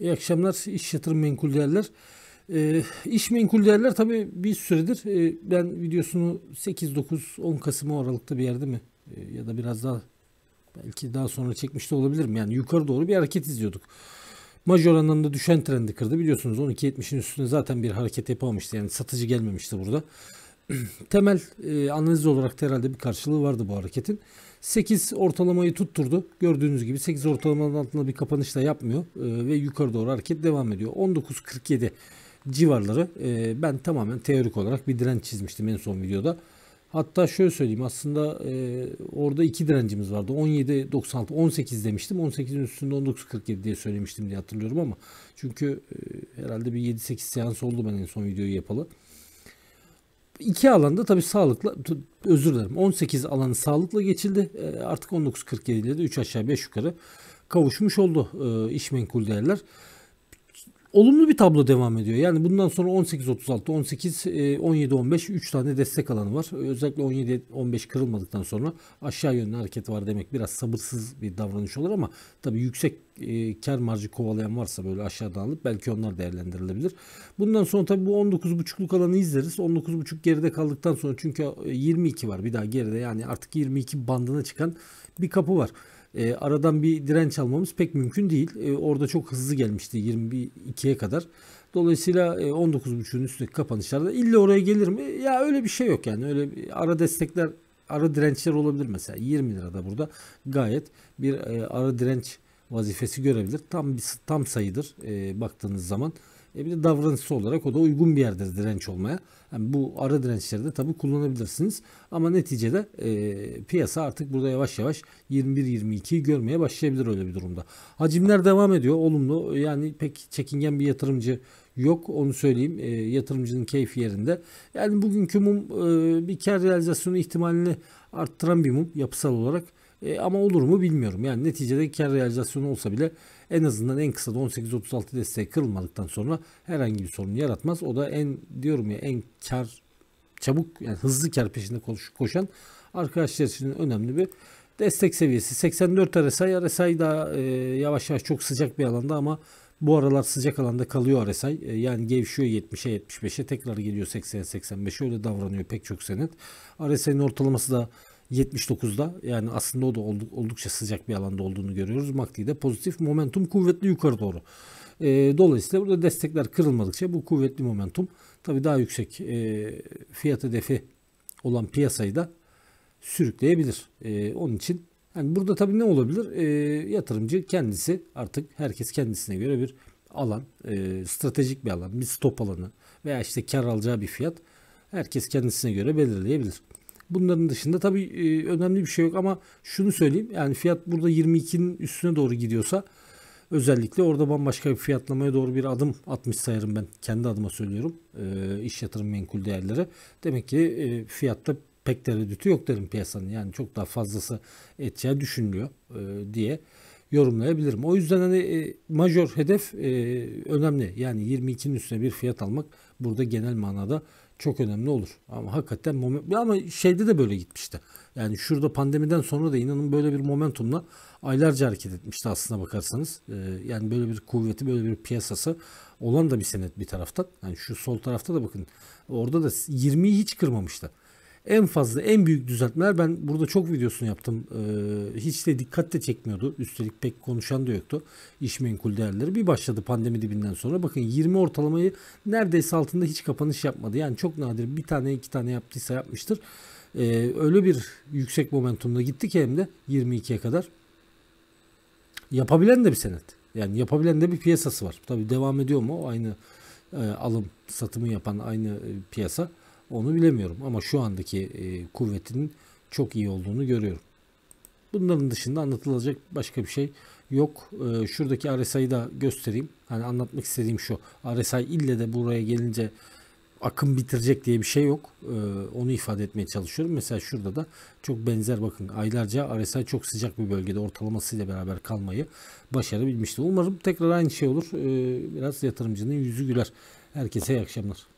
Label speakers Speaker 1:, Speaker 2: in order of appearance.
Speaker 1: İyi akşamlar. İş yatırım menkul değerler. E, iş menkul değerler tabii bir süredir e, ben videosunu 8-9-10 Kasım'a aralıkta bir yerde mi e, ya da biraz daha belki daha sonra çekmiş de olabilirim. Yani yukarı doğru bir hareket izliyorduk. Major anlamda düşen trendi kırdı. Biliyorsunuz 12.70'in üstüne zaten bir hareket yapamamıştı. Yani satıcı gelmemişti burada. temel e, analiz olarak herhalde bir karşılığı vardı bu hareketin. 8 ortalamayı tutturdu. Gördüğünüz gibi 8 ortalamanın altında bir kapanış da yapmıyor e, ve yukarı doğru hareket devam ediyor. 19.47 civarları e, ben tamamen teorik olarak bir direnç çizmiştim en son videoda. Hatta şöyle söyleyeyim aslında e, orada iki direncimiz vardı. 17.96, 18 demiştim. 18'in üstünde 19.47 diye söylemiştim diye hatırlıyorum ama çünkü e, herhalde bir 7-8 seans oldu ben en son videoyu yapalı. İki alanda tabii sağlıkla özür dilerim 18 alanı sağlıkla geçildi. E, artık 19.47 ile de 3 aşağı 5 yukarı kavuşmuş oldu e, iş değerler olumlu bir tablo devam ediyor. Yani bundan sonra 18 36 18 17 15 3 tane destek alanı var. Özellikle 17 15 kırılmadıktan sonra aşağı yönlü hareket var demek biraz sabırsız bir davranış olur ama tabii yüksek e, kar marjı kovalayan varsa böyle aşağıdan alıp belki onlar değerlendirilebilir. Bundan sonra tabii bu 19.5'luk alanı izleriz. 19.5 geride kaldıktan sonra çünkü 22 e, var bir daha geride yani artık 22 bandına çıkan bir kapı var. E, aradan bir direnç almamız pek mümkün değil. E, orada çok hızlı gelmişti 22'ye kadar. Dolayısıyla e, 19.5'ün üstündeki kapanışlarda illa oraya gelir mi? Ya öyle bir şey yok yani. Öyle bir, ara destekler, ara dirençler olabilir mesela. 20 lirada burada gayet bir e, ara direnç vazifesi görebilir. Tam bir tam sayıdır e, baktığınız zaman. E bir de davranışsal olarak o da uygun bir yerdir direnç olmaya. Yani bu ara dirençleri de tabii kullanabilirsiniz. Ama neticede e, piyasa artık burada yavaş yavaş 21-22'yi görmeye başlayabilir öyle bir durumda. Hacimler devam ediyor olumlu. Yani pek çekingen bir yatırımcı yok onu söyleyeyim. E, yatırımcının keyfi yerinde. Yani bugünkü mum e, bir kar realizasyonu ihtimalini arttıran bir mum yapısal olarak. E, ama olur mu bilmiyorum. Yani neticede kar realizasyonu olsa bile en azından en kısa da 18.36 desteği kırılmadıktan sonra herhangi bir sorun yaratmaz. O da en diyorum ya en kar çabuk yani hızlı kar peşinde koş, koşan arkadaşlar için önemli bir destek seviyesi. 84 RSI. RSI da e, yavaş yavaş çok sıcak bir alanda ama bu aralar sıcak alanda kalıyor RSI. E, yani gevşiyor 70'e 75'e tekrar geliyor 80'e 85'e öyle davranıyor pek çok senet. RSI'nin ortalaması da 79'da yani aslında o da oldukça sıcak bir alanda olduğunu görüyoruz. MACD'de pozitif momentum kuvvetli yukarı doğru. E, dolayısıyla burada destekler kırılmadıkça bu kuvvetli momentum tabii daha yüksek e, fiyat hedefi olan piyasayı da sürükleyebilir. E, onun için yani burada tabii ne olabilir? E, yatırımcı kendisi artık herkes kendisine göre bir alan, e, stratejik bir alan, bir stop alanı veya işte kar alacağı bir fiyat herkes kendisine göre belirleyebilir. Bunların dışında tabii e, önemli bir şey yok ama şunu söyleyeyim. Yani fiyat burada 22'nin üstüne doğru gidiyorsa özellikle orada bambaşka bir fiyatlamaya doğru bir adım atmış sayarım ben. Kendi adıma söylüyorum. E, iş yatırım menkul değerlere. Demek ki e, fiyatta pek tereddütü yok derim piyasanın. Yani çok daha fazlası edeceği düşünülüyor e, diye yorumlayabilirim. O yüzden hani e, majör hedef e, önemli. Yani 22'nin üstüne bir fiyat almak burada genel manada çok önemli olur. Ama hakikaten moment, ama şeyde de böyle gitmişti. Yani şurada pandemiden sonra da inanın böyle bir momentumla aylarca hareket etmişti aslına bakarsanız. Ee, yani böyle bir kuvveti, böyle bir piyasası olan da bir senet bir taraftan. Yani şu sol tarafta da bakın orada da 20'yi hiç kırmamıştı en fazla en büyük düzeltmeler ben burada çok videosunu yaptım. Ee, hiç de dikkat de çekmiyordu. Üstelik pek konuşan da yoktu. İş menkul değerleri bir başladı pandemi dibinden sonra. Bakın 20 ortalamayı neredeyse altında hiç kapanış yapmadı. Yani çok nadir bir tane iki tane yaptıysa yapmıştır. Ee, öyle bir yüksek momentumla gitti ki hem de 22'ye kadar. Yapabilen de bir senet. Yani yapabilen de bir piyasası var. Tabii devam ediyor mu o aynı e, alım satımı yapan aynı e, piyasa. Onu bilemiyorum ama şu andaki e, kuvvetinin çok iyi olduğunu görüyorum. Bunların dışında anlatılacak başka bir şey yok. E, şuradaki RSI'yi da göstereyim. Hani anlatmak istediğim şu. RSI ille de buraya gelince akım bitirecek diye bir şey yok. E, onu ifade etmeye çalışıyorum. Mesela şurada da çok benzer bakın. Aylarca RSI çok sıcak bir bölgede ortalamasıyla beraber kalmayı başarabilmişti. Umarım tekrar aynı şey olur. E, biraz yatırımcının yüzü güler. Herkese iyi akşamlar.